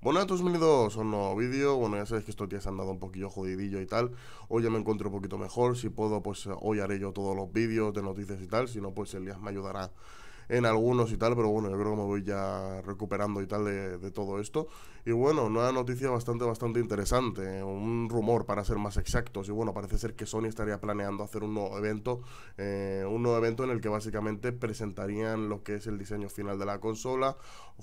Bueno, a todos, bienvenidos a un nuevo vídeo. Bueno, ya sabéis que estos días han dado un poquillo jodidillo y tal. Hoy ya me encuentro un poquito mejor. Si puedo, pues eh, hoy haré yo todos los vídeos de noticias y tal. Si no, pues Elías me ayudará en algunos y tal, pero bueno, yo creo que me voy ya recuperando y tal de, todo esto. Y bueno, una noticia bastante, bastante interesante, un rumor para ser más exactos. Y bueno, parece ser que Sony estaría planeando hacer un nuevo evento, eh, un nuevo evento en el que básicamente presentarían lo que es el diseño final de la consola,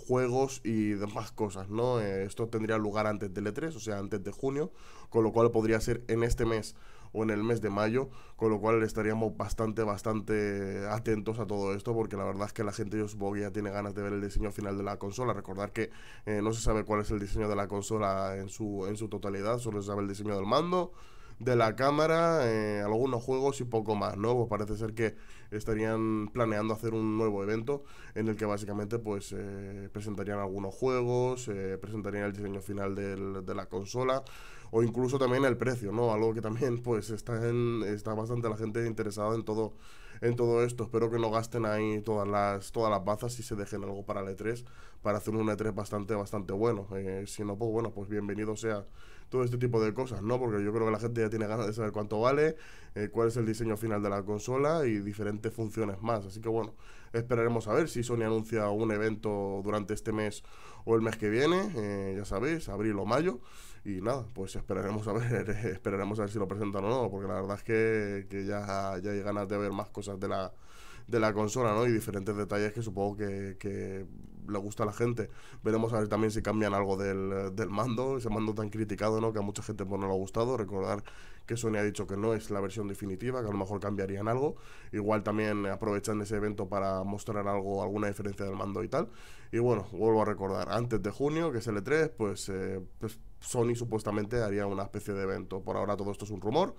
juegos y demás cosas, ¿no? Eh, esto tendría lugar antes del E3, o sea, antes de junio, con lo cual podría ser en este mes o en el mes de mayo, con lo cual estaríamos bastante, bastante atentos a todo esto, porque la verdad es que la gente, de Xbox ya tiene ganas de ver el diseño final de la consola. Recordar que eh, no se sabe cuál es el diseño de la consola en su, en su totalidad, solo se sabe el diseño del mando de la cámara, eh, algunos juegos y poco más, ¿no? Pues parece ser que estarían planeando hacer un nuevo evento en el que básicamente pues eh, presentarían algunos juegos, eh, presentarían el diseño final de la consola o incluso también el precio, ¿no? Algo que también pues está, en, está bastante la gente interesada en todo en todo esto. Espero que no gasten ahí todas las, todas las bazas y se dejen algo para el E3, para hacer un E3 bastante, bastante bueno. Eh, si no, pues bueno, pues bienvenido sea todo este tipo de cosas, ¿no? Porque yo creo que la gente ya tiene ganas de saber cuánto vale, eh, cuál es el diseño final de la consola y diferentes funciones más. Así que bueno, Esperaremos a ver si Sony anuncia un evento durante este mes o el mes que viene, eh, ya sabéis, abril o mayo. Y nada, pues esperaremos a ver, esperaremos a ver si lo presentan o no, porque la verdad es que, ya, ya hay ganas de ver más cosas de la, consola, ¿no? Y diferentes detalles que supongo que le gusta a la gente. Veremos a ver también si cambian algo del, mando, ese mando tan criticado, ¿no? Que a mucha gente pues, no le ha gustado. Recordar que Sony ha dicho que no es la versión definitiva, que a lo mejor cambiarían algo. Igual también aprovechan ese evento para mostrar algo, alguna diferencia del mando y tal. Y bueno, vuelvo a recordar, antes de junio, que es el e tres 3 pues, eh, pues Sony supuestamente haría una especie de evento. Por ahora todo esto es un rumor.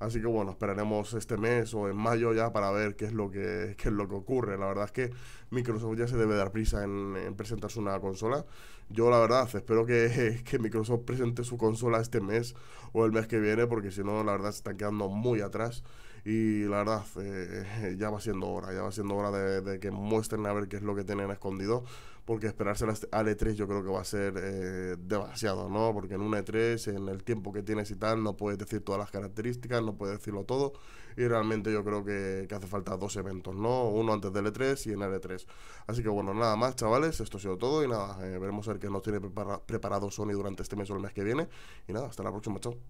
Así que bueno, esperaremos este mes o en mayo ya para ver qué es lo que, es lo que ocurre. La verdad es que Microsoft ya se debe dar prisa en, presentar su una consola. Yo la verdad espero que, que, Microsoft presente su consola este mes o el mes que viene porque si no la verdad se están quedando muy atrás. Y la verdad, eh, ya va siendo hora, ya va siendo hora de, que muestren a ver qué es lo que tienen escondido, porque esperarse al E3 e yo creo que va a ser eh, demasiado, ¿no? Porque en un E3, en el tiempo que tienes y tal, no puedes decir todas las características, no puedes decirlo todo, y realmente yo creo que, hace falta dos eventos, ¿no? Uno antes del E3 y en el E3. Así que bueno, nada más, chavales, esto ha sido todo, y nada, eh, veremos a ver qué nos tiene preparado Sony durante este mes o el mes que viene, y nada, hasta la próxima, chao.